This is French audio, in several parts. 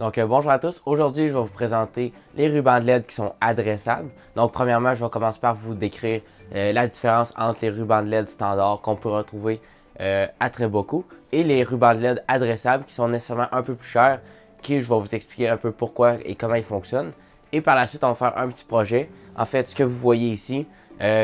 Donc euh, bonjour à tous, aujourd'hui je vais vous présenter les rubans de LED qui sont adressables. Donc premièrement je vais commencer par vous décrire euh, la différence entre les rubans de LED standard qu'on peut retrouver euh, à très beaucoup et les rubans de LED adressables qui sont nécessairement un peu plus chers qui je vais vous expliquer un peu pourquoi et comment ils fonctionnent. Et par la suite on va faire un petit projet, en fait ce que vous voyez ici.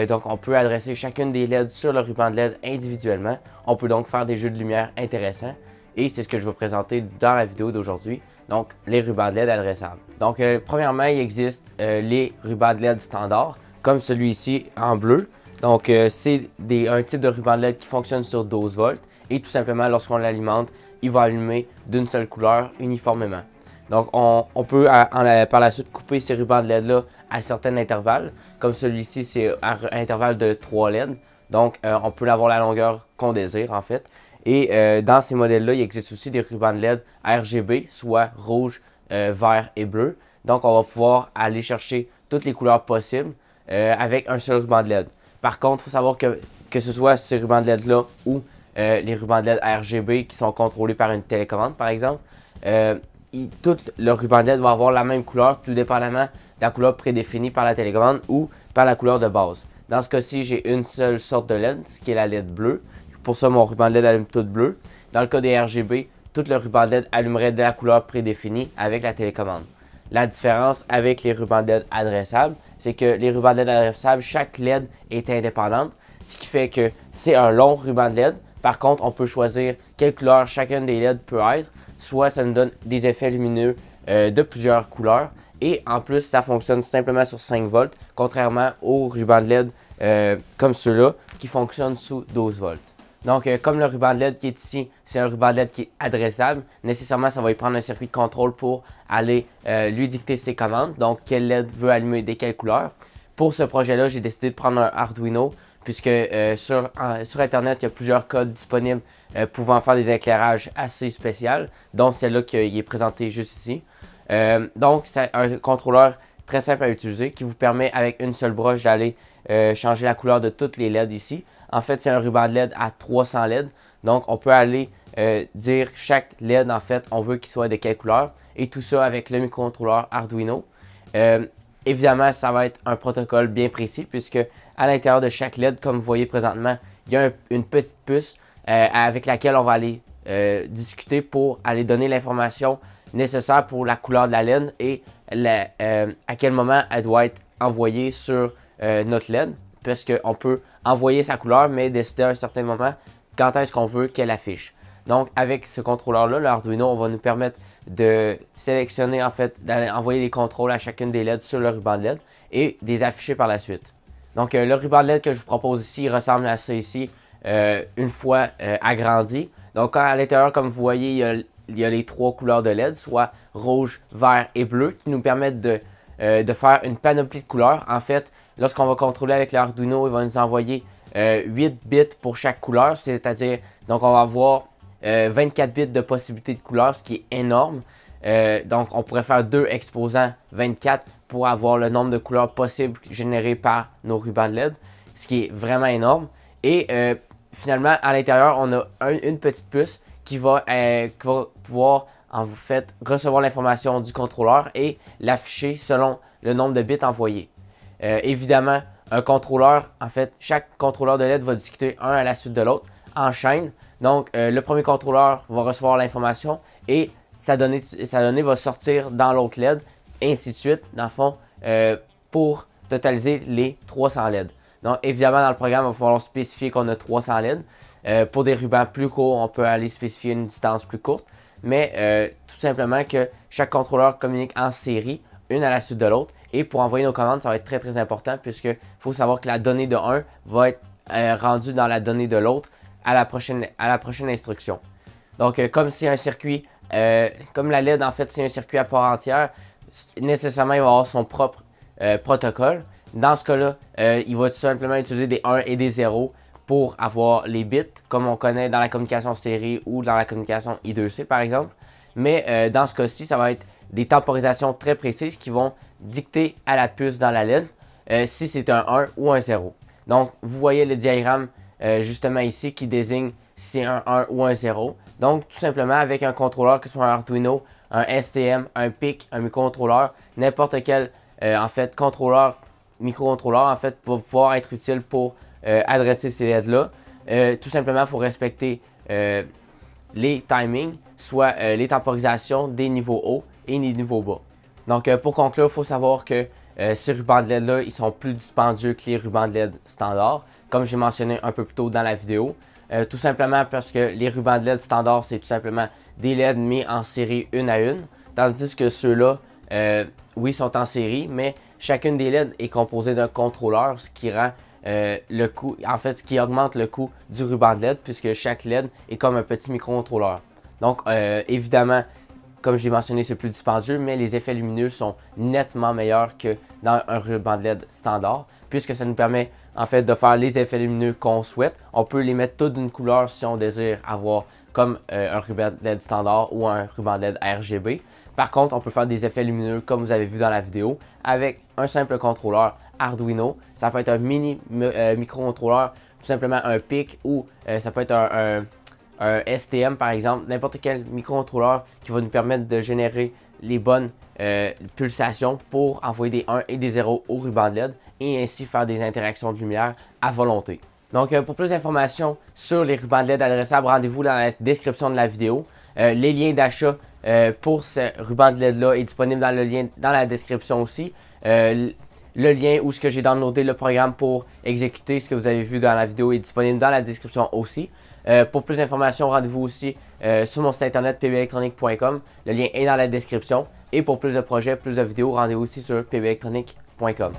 donc on peut adresser chacune des LED sur le ruban de LED individuellement. On peut donc faire des jeux de lumière intéressants et c'est ce que je vais vous présenter dans la vidéo d'aujourd'hui donc euh, euh, les rubans de LED adressables. Donc, premièrement, il existe les rubans de LED standard, comme celui-ci en bleu. Donc, euh, c'est un type de ruban de LED qui fonctionne sur 12 volts et tout simplement, lorsqu'on l'alimente, il va allumer d'une seule couleur uniformément. Donc, on, peut par la suite couper ces rubans de LED-là à certains intervalles, comme celui-ci, c'est à intervalle de 3 LED. Donc, on peut l'avoir la longueur qu'on désire, en fait. Et euh, dans ces modèles-là, il existe aussi des rubans de LED RGB, soit rouge, euh, vert et bleu. Donc, on va pouvoir aller chercher toutes les couleurs possibles euh, avec un seul ruban de LED. Par contre, il faut savoir que, que ce soit ces rubans de LED-là ou les rubans de LED RGB qui sont contrôlés par une télécommande, par exemple, tout le ruban de LED va avoir la même couleur, tout dépendamment de la couleur prédéfinie par la télécommande ou par la couleur de base. Dans ce cas-ci, j'ai une seule sorte de LED, ce qui est la LED bleue. Pour ça, mon ruban LED allume tout bleu. Dans le cas des RGB, tout le ruban LED allumerait de la couleur prédéfinie avec la télécommande. La différence avec les rubans LED adressables, c'est que les rubans LED adressables, chaque LED est indépendante, ce qui fait que c'est un long ruban de LED. Par contre, on peut choisir quelle couleur chacune des LED peut être. Soit ça nous donne des effets lumineux euh, de plusieurs couleurs. Et en plus, ça fonctionne simplement sur 5 volts, contrairement aux rubans LED euh, comme ceux-là qui fonctionnent sous 12 volts. Donc, euh, comme le ruban de LED qui est ici, c'est un ruban de LED qui est adressable. Nécessairement, ça va lui prendre un circuit de contrôle pour aller euh, lui dicter ses commandes. Donc, quel LED veut allumer des quelles couleurs. Pour ce projet-là, j'ai décidé de prendre un Arduino puisque euh, sur, Internet, il y a plusieurs codes disponibles pouvant faire des éclairages assez spéciaux, dont celle-là qui est présentée juste ici. donc, c'est un contrôleur très simple à utiliser qui vous permet avec une seule broche d'aller changer la couleur de toutes les LED ici. En fait, c'est un ruban de LED à 300 LED. Donc, on peut aller euh, dire chaque LED, en fait, on veut qu'il soit de quelle couleur. Et tout ça avec le microcontrôleur Arduino. Euh, évidemment, ça va être un protocole bien précis puisque à l'intérieur de chaque LED, comme vous voyez présentement, il y a une petite puce euh, avec laquelle on va aller discuter pour aller donner l'information nécessaire pour la couleur de la LED et à quel moment elle doit être envoyée sur notre LED parce qu'on peut envoyer sa couleur, mais décider à un certain moment quand est-ce qu'on veut qu'elle affiche. Donc, avec ce contrôleur-là, l'Arduino, on va nous permettre de sélectionner, en fait, d'envoyer les contrôles à chacune des LED sur le ruban de LED et des afficher par la suite. Donc, euh, le ruban de LED que je vous propose ici ressemble à ça ici, euh, une fois euh, agrandi. Donc, à l'intérieur, comme vous voyez, il y, a, les trois couleurs de LED, soit rouge, vert et bleu, qui nous permettent de, de faire une panoplie de couleurs. En fait, Lorsqu'on va contrôler avec l'Arduino, il va nous envoyer 8 euh, bits pour chaque couleur, c'est-à-dire, donc on va avoir 24 euh, bits de possibilités de couleurs, ce qui est énorme. Euh, donc on pourrait faire deux exposants 24 pour avoir le nombre de couleurs possibles générées par nos rubans de LED, ce qui est vraiment énorme. Et finalement, à l'intérieur, on a une petite puce qui va, pouvoir en fait recevoir l'information du contrôleur et l'afficher selon le nombre de bits envoyés. Euh, évidemment, un contrôleur, en fait, chaque contrôleur de LED va discuter un à la suite de l'autre en chaîne. Donc, euh, le premier contrôleur va recevoir l'information et sa donnée, sa donnée, va sortir dans l'autre LED, ainsi de suite, dans le fond, euh, pour totaliser les 300 LED. Donc, évidemment, dans le programme, il va falloir spécifier qu'on a 300 LED. pour des rubans plus courts, on peut aller spécifier une distance plus courte, mais tout simplement que chaque contrôleur communique en série, une à la suite de l'autre, et pour envoyer nos commandes, ça va être très très important puisque faut savoir que la donnée de 1 va être euh, rendue dans la donnée de l'autre à, la prochaine, à la prochaine instruction. Donc euh, comme c'est un circuit, euh, comme la LED en fait c'est un circuit à part entière, nécessairement il va avoir son propre protocole. Dans ce cas-là, il va tout simplement utiliser des 1 et des 0 pour avoir les bits, comme on connaît dans la communication série ou dans la communication I2C par exemple. Mais dans ce cas-ci, ça va être des temporisations très précises qui vont dicter à la puce dans la LED euh, si c'est un 1 ou un 0. Donc, vous voyez le diagramme euh, justement ici qui désigne si c'est un 1 ou un 0. Donc, tout simplement, avec un contrôleur, que ce soit un Arduino, un STM, un PIC, un microcontrôleur, n'importe quel euh, en fait, contrôleur, microcontrôleur, en fait, pour pouvoir être utile pour adresser ces LED-là. tout simplement, il faut respecter les timings, soit les temporisations des niveaux hauts et les niveaux bas. Donc euh, pour conclure, il faut savoir que euh, ces rubans de LED-là, ils sont plus dispendieux que les rubans de LED standard comme j'ai mentionné un peu plus tôt dans la vidéo. Euh, tout simplement parce que les rubans de LED standard c'est tout simplement des LED mis en série une à une, tandis que ceux-là, oui, sont en série, mais chacune des LED est composée d'un contrôleur, ce qui rend le coût, en fait, ce qui augmente le coût du ruban de LED, puisque chaque LED est comme un petit microcontrôleur. Donc, évidemment, comme je mentionné, c'est plus dispendieux, mais les effets lumineux sont nettement meilleurs que dans un ruban de LED standard, puisque ça nous permet en fait de faire les effets lumineux qu'on souhaite. On peut les mettre tous d'une couleur si on désire avoir comme euh, un ruban de LED standard ou un ruban de LED RGB. Par contre, on peut faire des effets lumineux comme vous avez vu dans la vidéo avec un simple contrôleur Arduino. Ça peut être un mini micro euh, microcontrôleur, tout simplement un pic ou euh, ça peut être un un STM par exemple, n'importe quel microcontrôleur qui va nous permettre de générer les bonnes euh, pulsations pour envoyer des 1 et des 0 au ruban de LED et ainsi faire des interactions de lumière à volonté. Donc euh, pour plus d'informations sur les rubans de LED adressables, rendez-vous dans la description de la vidéo. Euh, les liens d'achat pour ce ruban de LED là est disponible dans le lien dans la description aussi. le lien où ce que j'ai downloadé le programme pour exécuter ce que vous avez vu dans la vidéo est disponible dans la description aussi. Euh, pour plus d'informations, rendez-vous aussi euh, sur mon site internet pbelectronique.com. Le lien est dans la description. Et pour plus de projets, plus de vidéos, rendez-vous aussi sur pbelectronique.com.